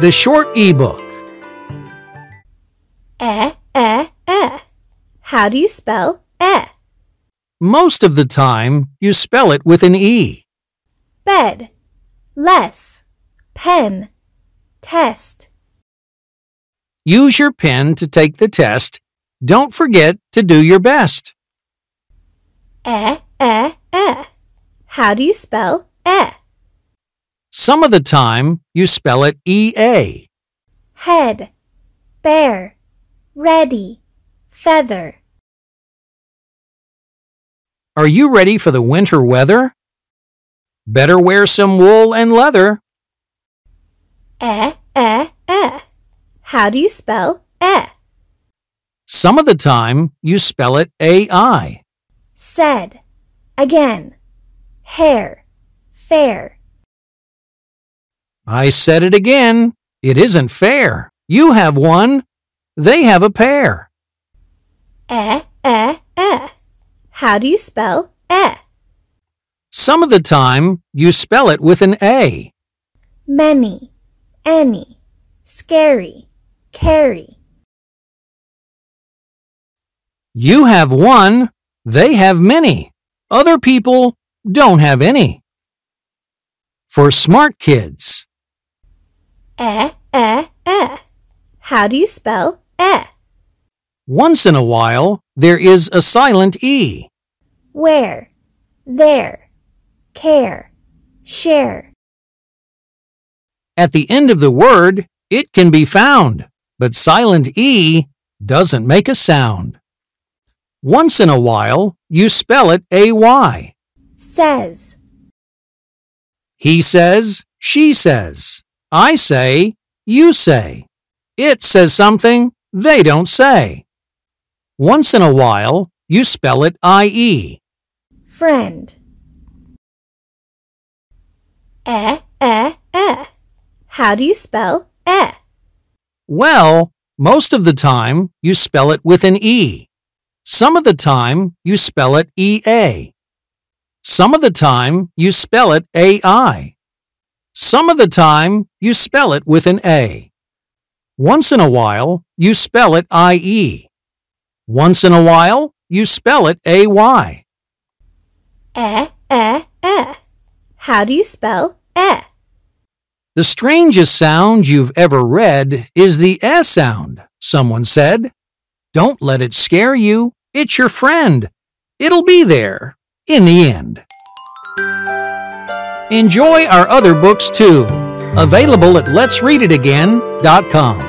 The short ebook. Eh, eh, eh. How do you spell eh? Most of the time, you spell it with an E. Bed, less, pen, test. Use your pen to take the test. Don't forget to do your best. Eh, eh, eh. How do you spell eh? Some of the time, you spell it EA. Head, bear, ready, feather. Are you ready for the winter weather? Better wear some wool and leather. Eh, eh, eh. How do you spell eh? Some of the time, you spell it AI. Said. Again hair, fair. I said it again. It isn't fair. You have one. They have a pair. Eh, eh, eh. How do you spell eh? Some of the time, you spell it with an A. Many, any, scary, carry. You have one, they have many. Other people don't have any. For smart kids. Eh, eh, eh. How do you spell eh? Once in a while, there is a silent E. Where, there, care, share. At the end of the word, it can be found, but silent E doesn't make a sound. Once in a while, you spell it AY says. He says, she says. I say, you say. It says something they don't say. Once in a while, you spell it IE. Friend. Eh, eh, eh. How do you spell eh? Well, most of the time, you spell it with an E. Some of the time, you spell it EA. Some of the time, you spell it AI. Some of the time, you spell it with an A. Once in a while, you spell it IE. Once in a while, you spell it AY. Eh, eh, eh. How do you spell eh? The strangest sound you've ever read is the eh sound, someone said. Don't let it scare you. It's your friend. It'll be there, in the end. Enjoy our other books too, available at letsreaditagain.com.